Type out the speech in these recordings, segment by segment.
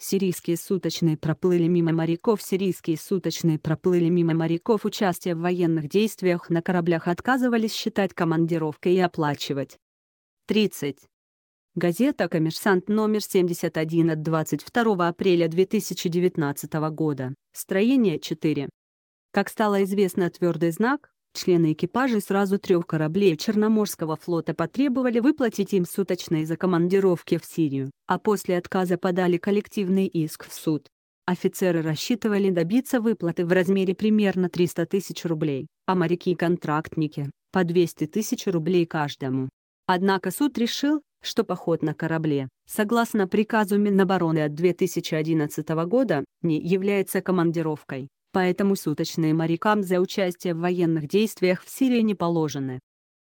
Сирийские суточные проплыли мимо моряков Сирийские суточные проплыли мимо моряков участие в военных действиях на кораблях отказывались считать командировкой и оплачивать. 30. Газета «Коммерсант» номер 71 от 22 апреля 2019 года, строение 4. Как стало известно твердый знак, Члены экипажей сразу трех кораблей Черноморского флота потребовали выплатить им суточные за командировки в Сирию, а после отказа подали коллективный иск в суд. Офицеры рассчитывали добиться выплаты в размере примерно 300 тысяч рублей, а моряки и контрактники – по 200 тысяч рублей каждому. Однако суд решил, что поход на корабле, согласно приказу Минобороны от 2011 года, не является командировкой, поэтому суточные морякам за участие в военных действиях в Сирии не положены.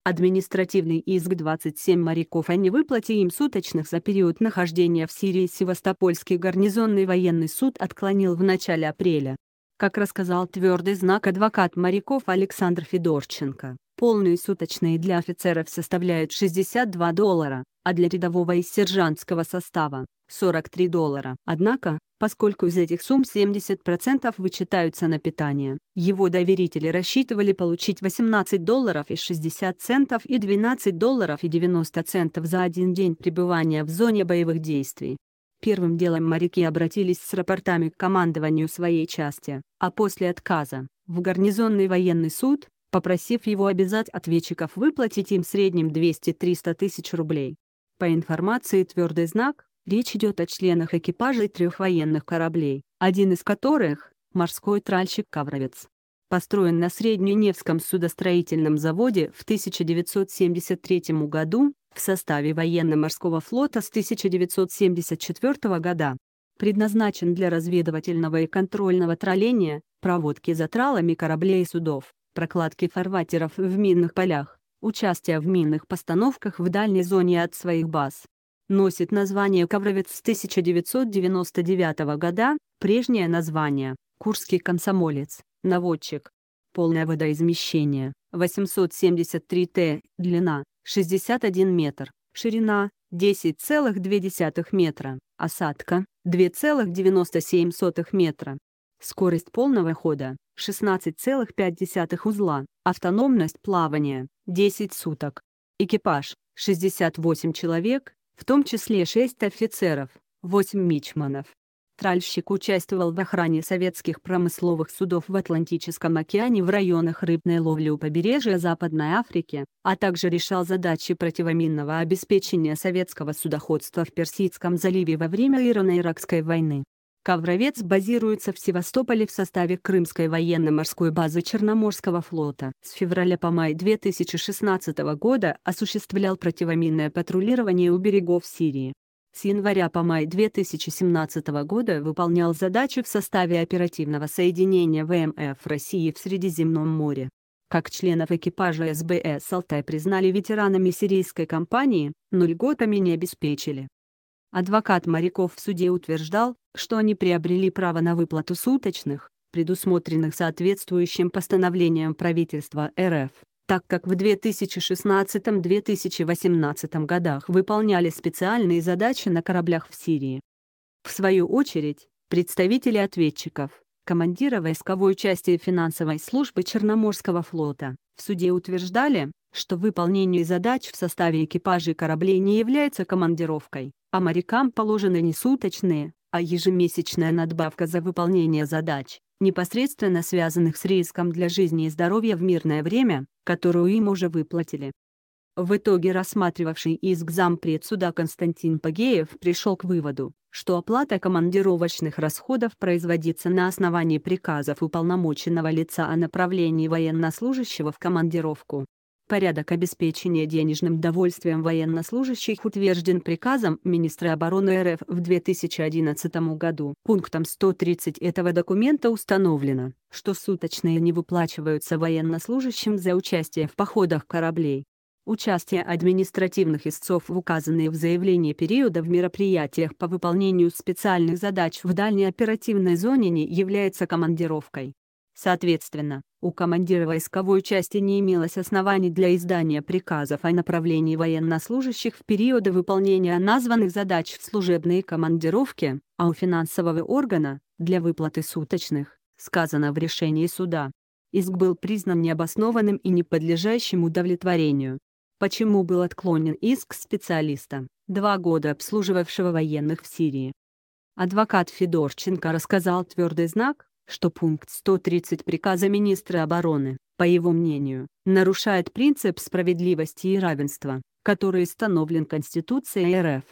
Административный иск 27 моряков о невыплате им суточных за период нахождения в Сирии Севастопольский гарнизонный военный суд отклонил в начале апреля. Как рассказал твердый знак адвокат моряков Александр Федорченко, полные суточные для офицеров составляют 62 доллара, а для рядового и сержантского состава 43 доллара. Однако, поскольку из этих сумм 70% вычитаются на питание, его доверители рассчитывали получить 18 долларов и 60 центов и 12 долларов и 90 центов за один день пребывания в зоне боевых действий. Первым делом моряки обратились с рапортами к командованию своей части, а после отказа – в гарнизонный военный суд, попросив его обязать ответчиков выплатить им в среднем 200-300 тысяч рублей. По информации «Твердый знак», Речь идет о членах экипажей трех военных кораблей, один из которых – морской тральщик «Кавровец». Построен на Средненевском судостроительном заводе в 1973 году в составе военно-морского флота с 1974 года. Предназначен для разведывательного и контрольного тролления, проводки за тралами кораблей и судов, прокладки фарватеров в минных полях, участия в минных постановках в дальней зоне от своих баз, носит название «Ковровец» с 1999 года, прежнее название «Курский комсомолец», «Наводчик». Полное водоизмещение 873 т, длина 61 метр, ширина 10,2 метра, осадка 2,97 метра. Скорость полного хода 16,5 узла, автономность плавания 10 суток. Экипаж 68 человек, в том числе шесть офицеров, восемь мичманов. Тральщик участвовал в охране советских промысловых судов в Атлантическом океане в районах рыбной ловли у побережья Западной Африки, а также решал задачи противоминного обеспечения советского судоходства в Персидском заливе во время Ирано-Иракской войны. Ковровец базируется в Севастополе в составе Крымской военно-морской базы Черноморского флота. С февраля по май 2016 года осуществлял противоминное патрулирование у берегов Сирии. С января по май 2017 года выполнял задачи в составе оперативного соединения ВМФ России в Средиземном море. Как членов экипажа СБС э «Алтай» признали ветеранами сирийской кампании, но льготами не обеспечили. Адвокат моряков в суде утверждал, что они приобрели право на выплату суточных, предусмотренных соответствующим постановлением правительства РФ, так как в 2016-2018 годах выполняли специальные задачи на кораблях в Сирии. В свою очередь, представители ответчиков, командира войсковой части и финансовой службы Черноморского флота, в суде утверждали, что выполнение задач в составе экипажей кораблей не является командировкой, а морякам положены несуточные а ежемесячная надбавка за выполнение задач, непосредственно связанных с риском для жизни и здоровья в мирное время, которую им уже выплатили. В итоге рассматривавший иск зампред суда Константин Пагеев пришел к выводу, что оплата командировочных расходов производится на основании приказов уполномоченного лица о направлении военнослужащего в командировку. Порядок обеспечения денежным довольствием военнослужащих утвержден приказом министра обороны РФ в 2011 году. Пунктом 130 этого документа установлено, что суточные не выплачиваются военнослужащим за участие в походах кораблей. Участие административных истцов в указанные в заявлении периода в мероприятиях по выполнению специальных задач в дальней оперативной зоне не является командировкой. Соответственно, у командира войсковой части не имелось оснований для издания приказов о направлении военнослужащих в периоды выполнения названных задач в служебные командировки, а у финансового органа – для выплаты суточных, сказано в решении суда. Иск был признан необоснованным и не подлежащим удовлетворению. Почему был отклонен иск специалиста, два года обслуживавшего военных в Сирии? Адвокат Федорченко рассказал твердый знак, что пункт 130 приказа министра обороны, по его мнению, нарушает принцип справедливости и равенства, который установлен Конституцией РФ.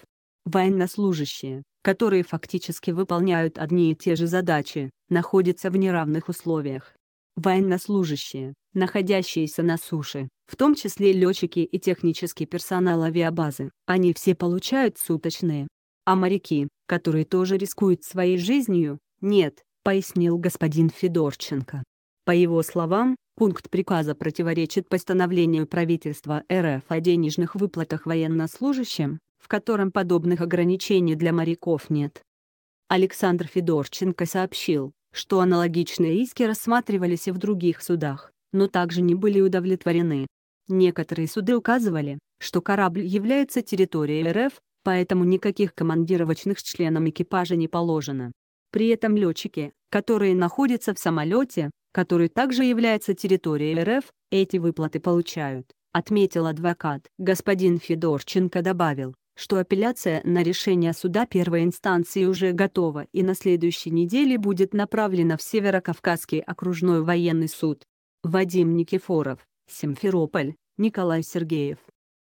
Военнослужащие, которые фактически выполняют одни и те же задачи, находятся в неравных условиях. Военнослужащие, находящиеся на суше, в том числе летчики и технический персонал авиабазы, они все получают суточные. А моряки, которые тоже рискуют своей жизнью, нет пояснил господин Федорченко. По его словам, пункт приказа противоречит постановлению правительства РФ о денежных выплатах военнослужащим, в котором подобных ограничений для моряков нет. Александр Федорченко сообщил, что аналогичные иски рассматривались и в других судах, но также не были удовлетворены. Некоторые суды указывали, что корабль является территорией РФ, поэтому никаких командировочных членам экипажа не положено. При этом летчики, которые находятся в самолете, который также является территорией РФ, эти выплаты получают, отметил адвокат. Господин Федорченко добавил, что апелляция на решение суда первой инстанции уже готова и на следующей неделе будет направлена в Северокавказский окружной военный суд. Вадим Никифоров, Симферополь, Николай Сергеев.